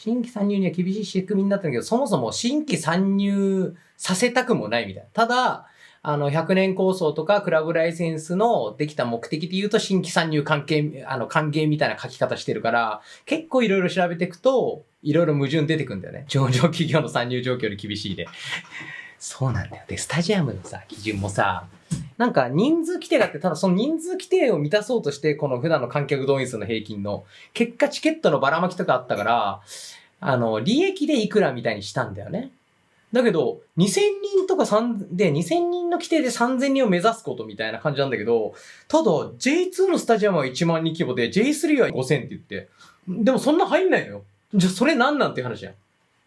新規参入には厳しい仕組みになったんだけど、そもそも新規参入させたくもないみたいな。ただ、あの、100年構想とかクラブライセンスのできた目的で言うと新規参入関係、あの、歓迎みたいな書き方してるから、結構いろいろ調べていくと、いろいろ矛盾出てくんだよね。上場企業の参入状況より厳しいで。そうなんだよ。で、スタジアムのさ、基準もさ、なんか人数規定があって、ただその人数規定を満たそうとして、この普段の観客動員数の平均の、結果チケットのばらまきとかあったから、あの、利益でいくらみたいにしたんだよね。だけど、2000人とか3、で、2000人の規定で3000人を目指すことみたいな感じなんだけど、ただ、J2 のスタジアムは1万人規模で、J3 は5000って言って、でもそんな入んないのよ。じゃ、それなんなんて話やん。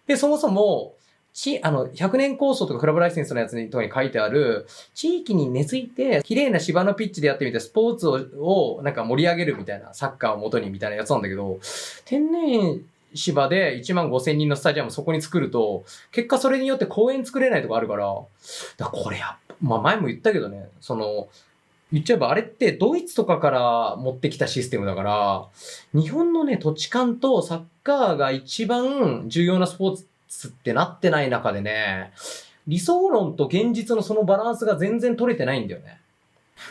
で、そもそも、ち、あの、100年構想とかクラブライセンスのやつにとかに書いてある、地域に根付いて、綺麗な芝のピッチでやってみて、スポーツをなんか盛り上げるみたいな、サッカーを元にみたいなやつなんだけど、天然芝で1万5千人のスタジアムそこに作ると、結果それによって公園作れないとかあるから、だからこれやっぱ、まあ前も言ったけどね、その、言っちゃえばあれってドイツとかから持ってきたシステムだから、日本のね、土地勘とサッカーが一番重要なスポーツすってなってない中でね、理想論と現実のそのバランスが全然取れてないんだよね。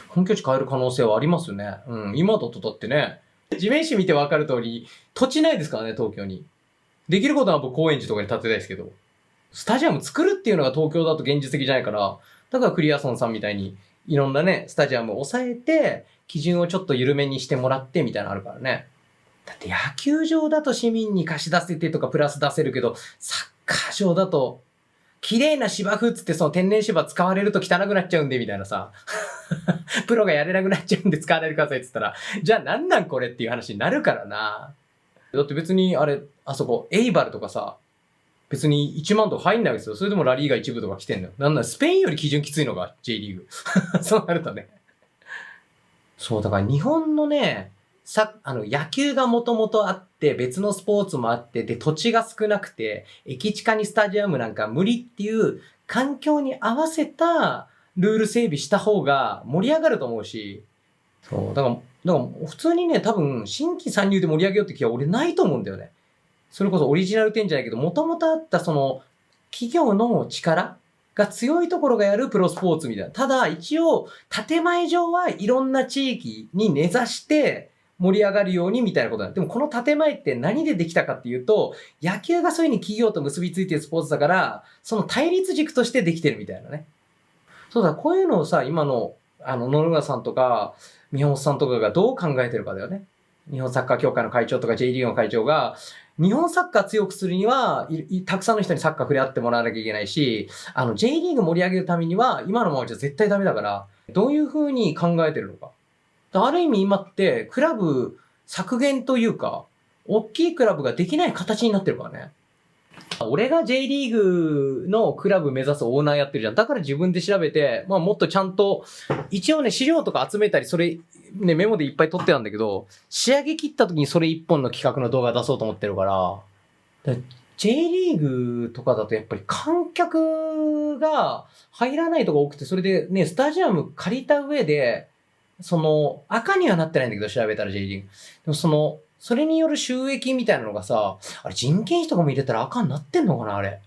本拠地変える可能性はありますよね。うん、今だとだってね、地面師見てわかる通り、土地ないですからね、東京に。できることは僕、高円寺とかに建てたいですけど、スタジアム作るっていうのが東京だと現実的じゃないから、だからクリアソンさんみたいに、いろんなね、スタジアムを抑えて、基準をちょっと緩めにしてもらってみたいなのあるからね。だって野球場だと市民に貸し出せてとかプラス出せるけど、サッ過剰だと、綺麗な芝生っつってその天然芝使われると汚くなっちゃうんで、みたいなさ。プロがやれなくなっちゃうんで 使われるかさいっつったら、じゃあなんなんこれっていう話になるからな。だって別にあれ、あそこ、エイバルとかさ、別に1万とか入んないですよ。それでもラリーが一部とか来てんのよ。なんならスペインより基準きついのが J リーグ。そうなるとね。そう、だから日本のね、さ、あの、野球がもともとあって、別のスポーツもあって、で、土地が少なくて、駅地下にスタジアムなんか無理っていう環境に合わせたルール整備した方が盛り上がると思うし、そう、だから、だから普通にね、多分、新規参入で盛り上げようって気は俺ないと思うんだよね。それこそオリジナル店じゃないけど、もともとあったその、企業の力が強いところがやるプロスポーツみたいな。ただ、一応、建前上はいろんな地域に根ざして、盛り上がるようにみたいなことだ。でもこの建前って何でできたかっていうと、野球がそういうふうに企業と結びついてるスポーツだから、その対立軸としてできてるみたいなね。そうだ、こういうのをさ、今の、あの、野村さんとか、宮本さんとかがどう考えてるかだよね。日本サッカー協会の会長とか J リーグの会長が、日本サッカー強くするには、たくさんの人にサッカー触れ合ってもらわなきゃいけないし、あの、J リーグ盛り上げるためには、今のままじゃ絶対ダメだから、どういうふうに考えてるのか。ある意味今って、クラブ削減というか、大きいクラブができない形になってるからね。俺が J リーグのクラブ目指すオーナーやってるじゃん。だから自分で調べて、まあもっとちゃんと、一応ね、資料とか集めたり、それ、ね、メモでいっぱい撮ってたんだけど、仕上げ切った時にそれ一本の企画の動画出そうと思ってるから、から J リーグとかだとやっぱり観客が入らないとこ多くて、それでね、スタジアム借りた上で、その、赤にはなってないんだけど、調べたら J リーグ。でもその、それによる収益みたいなのがさ、あれ人件費とかも入れたら赤になってんのかな、あれ。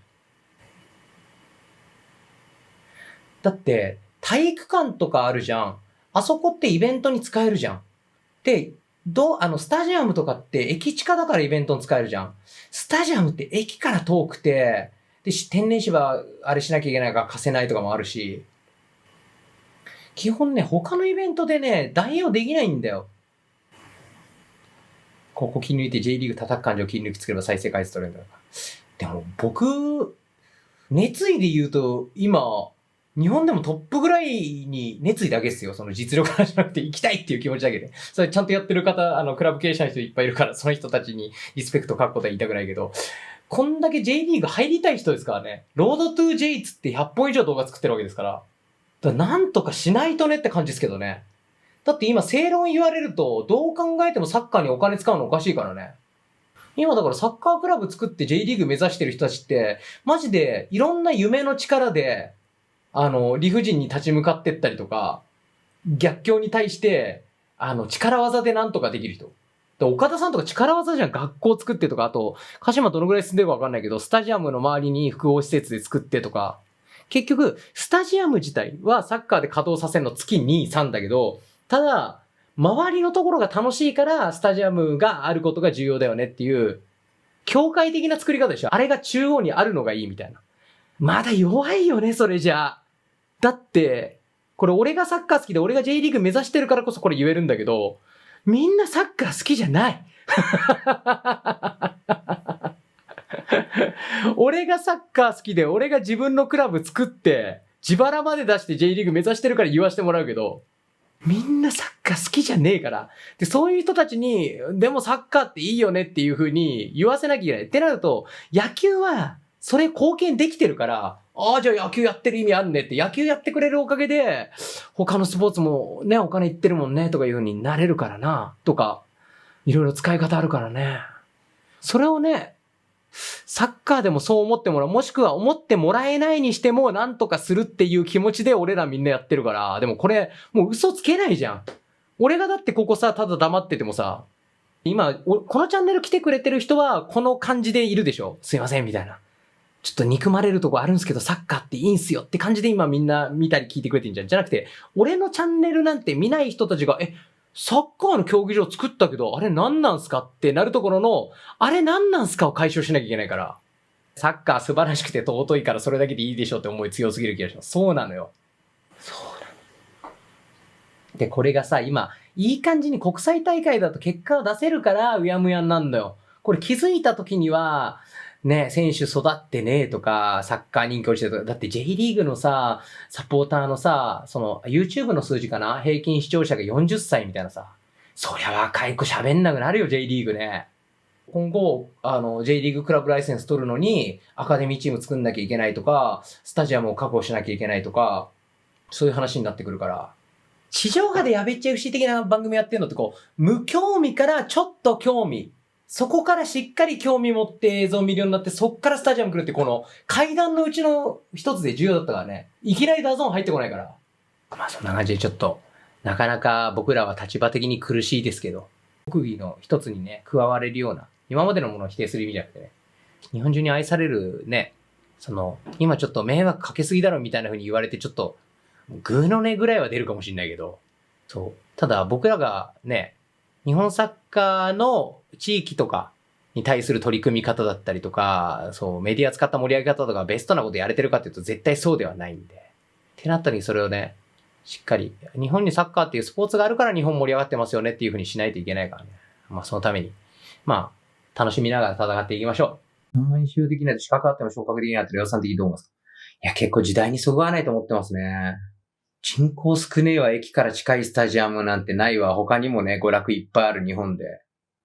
だって、体育館とかあるじゃん。あそこってイベントに使えるじゃん。で、ど、あの、スタジアムとかって駅近だからイベントに使えるじゃん。スタジアムって駅から遠くて、で、天然芝あれしなきゃいけないから貸せないとかもあるし、基本ね、他のイベントでね、代用できないんだよ。ここ切り抜いて J リーグ叩く感じを切り抜き作れば再生回数取れるんだでも僕、熱意で言うと、今、日本でもトップぐらいに熱意だけっすよ。その実力じゃなくて行きたいっていう気持ちだけで。それちゃんとやってる方、あの、クラブ経営者の人いっぱいいるから、その人たちにリスペクト書くことは言いたくないけど、こんだけ J リーグ入りたい人ですからね。ロードトゥー J イツって100本以上動画作ってるわけですから。だなんとかしないとねって感じですけどね。だって今正論言われると、どう考えてもサッカーにお金使うのおかしいからね。今だからサッカークラブ作って J リーグ目指してる人たちって、マジでいろんな夢の力で、あの、理不尽に立ち向かってったりとか、逆境に対して、あの、力技でなんとかできる人。岡田さんとか力技じゃん。学校作ってとか、あと、鹿島どのぐらい進んでるかわかんないけど、スタジアムの周りに複合施設で作ってとか、結局、スタジアム自体はサッカーで稼働させるの月2、3だけど、ただ、周りのところが楽しいから、スタジアムがあることが重要だよねっていう、境界的な作り方でしょあれが中央にあるのがいいみたいな。まだ弱いよね、それじゃあ。だって、これ俺がサッカー好きで俺が J リーグ目指してるからこそこれ言えるんだけど、みんなサッカー好きじゃない。俺がサッカー好きで、俺が自分のクラブ作って、自腹まで出して J リーグ目指してるから言わしてもらうけど、みんなサッカー好きじゃねえから。で、そういう人たちに、でもサッカーっていいよねっていう風に言わせなきゃいけない。ってなると、野球は、それ貢献できてるから、ああ、じゃあ野球やってる意味あんねって、野球やってくれるおかげで、他のスポーツもね、お金いってるもんね、とかいう風になれるからな、とか、いろいろ使い方あるからね。それをね、サッカーでもそう思ってもらう、もしくは思ってもらえないにしても、なんとかするっていう気持ちで俺らみんなやってるから、でもこれ、もう嘘つけないじゃん。俺がだってここさ、ただ黙っててもさ、今、このチャンネル来てくれてる人は、この感じでいるでしょすいません、みたいな。ちょっと憎まれるとこあるんですけど、サッカーっていいんすよって感じで今みんな見たり聞いてくれてんじゃん。じゃなくて、俺のチャンネルなんて見ない人たちが、え、サッカーの競技場作ったけど、あれ何なんすかってなるところの、あれ何なんすかを解消しなきゃいけないから。サッカー素晴らしくて尊いからそれだけでいいでしょうって思い強すぎる気がします。そうなのよ。そうなの。で、これがさ、今、いい感じに国際大会だと結果を出せるから、うやむやになんだよ。これ気づいた時には、ね、選手育ってねえとか、サッカー人気落ちてとか、だって J リーグのさ、サポーターのさ、その YouTube の数字かな平均視聴者が40歳みたいなさ。そりゃ若い子喋んなくなるよ、J リーグね。今後、あの、J リーグクラブライセンス取るのに、アカデミーチーム作んなきゃいけないとか、スタジアムを確保しなきゃいけないとか、そういう話になってくるから。地上波でやべっちゃ FC 的な番組やってるのってこう、無興味からちょっと興味そこからしっかり興味持って映像を見るようになって、そっからスタジアム来るって、この階段のうちの一つで重要だったからね。いきなりダゾーン入ってこないから。まあそんな感じでちょっと、なかなか僕らは立場的に苦しいですけど、特技の一つにね、加われるような、今までのものを否定する意味じゃなくてね、日本中に愛されるね、その、今ちょっと迷惑かけすぎだろみたいな風に言われて、ちょっと、ぐーの音ぐらいは出るかもしんないけど、そう。ただ僕らがね、日本サッカーの地域とかに対する取り組み方だったりとか、そう、メディア使った盛り上げ方とかベストなことやれてるかっていうと絶対そうではないんで。ってなった時にそれをね、しっかり、日本にサッカーっていうスポーツがあるから日本盛り上がってますよねっていうふうにしないといけないからね。まあそのために、まあ、楽しみながら戦っていきましょう。毎週できないと資格あっても昇格できないって量産的にどう思いますかいや、結構時代にそぐわないと思ってますね。人口少ねえわ、駅から近いスタジアムなんてないわ、他にもね、娯楽いっぱいある日本で。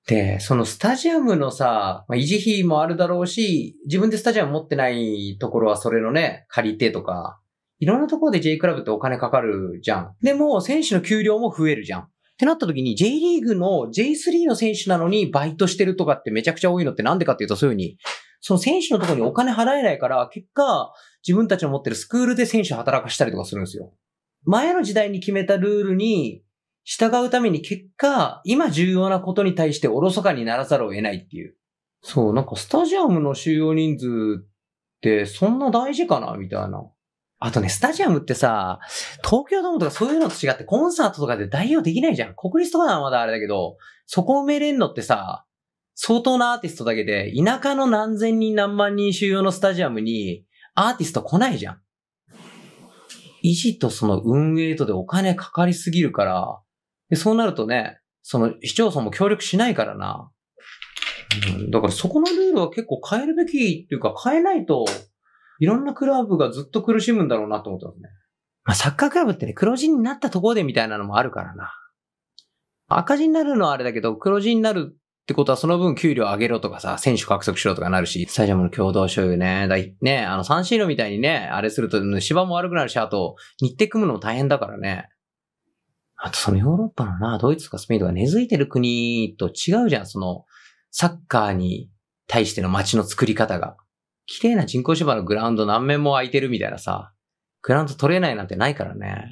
で、そのスタジアムのさ、まあ、維持費もあるだろうし、自分でスタジアム持ってないところはそれのね、借りてとか、いろんなところで J クラブってお金かかるじゃん。でも、選手の給料も増えるじゃん。ってなった時に J リーグの J3 の選手なのにバイトしてるとかってめちゃくちゃ多いのってなんでかっていうとそういうふうに、その選手のところにお金払えないから、結果、自分たちの持ってるスクールで選手働かしたりとかするんですよ。前の時代に決めたルールに従うために結果、今重要なことに対しておろそかにならざるを得ないっていう。そう、なんかスタジアムの収容人数ってそんな大事かなみたいな。あとね、スタジアムってさ、東京ドームとかそういうのと違ってコンサートとかで代用できないじゃん。国立とかはまだあれだけど、そこ埋めれんのってさ、相当なアーティストだけで、田舎の何千人何万人収容のスタジアムにアーティスト来ないじゃん。維持とその運営とでお金かかりすぎるから、でそうなるとね、その市町村も協力しないからな。うん、だからそこのルールは結構変えるべきっていうか変えないと、いろんなクラブがずっと苦しむんだろうなと思ってますね。まあ、サッカークラブってね、黒字になったところでみたいなのもあるからな。赤字になるのはあれだけど、黒字になるってことはその分給料上げろとかさ、選手獲得しろとかなるし、スタジアムの共同所有ね。だい、ね、あの、サンシーロみたいにね、あれすると芝も悪くなるし、あと、日程組むのも大変だからね。あとそのヨーロッパのな、ドイツとかスペインとか根付いてる国と違うじゃん、その、サッカーに対しての街の作り方が。綺麗な人工芝のグラウンド何面も空いてるみたいなさ、グラウンド取れないなんてないからね。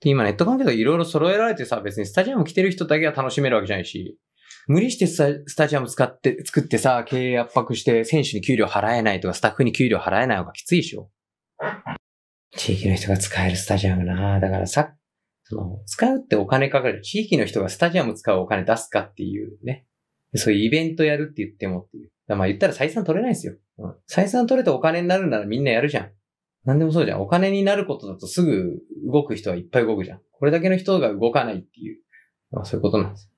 で、今ネット環境がいろいろ揃えられてさ、別にスタジアム来てる人だけが楽しめるわけじゃないし、無理してスタジアム使って、作ってさ、経営圧迫して、選手に給料払えないとか、スタッフに給料払えない方がきついでしょ。地域の人が使えるスタジアムなだからさ、その、使うってお金かかる。地域の人がスタジアム使うお金出すかっていうね。そういうイベントやるって言ってもっていう。まあ言ったら採算取れないですよ。うん。採算取れてお金になるならみんなやるじゃん。なんでもそうじゃん。お金になることだとすぐ動く人はいっぱい動くじゃん。これだけの人が動かないっていう。まあそういうことなんです。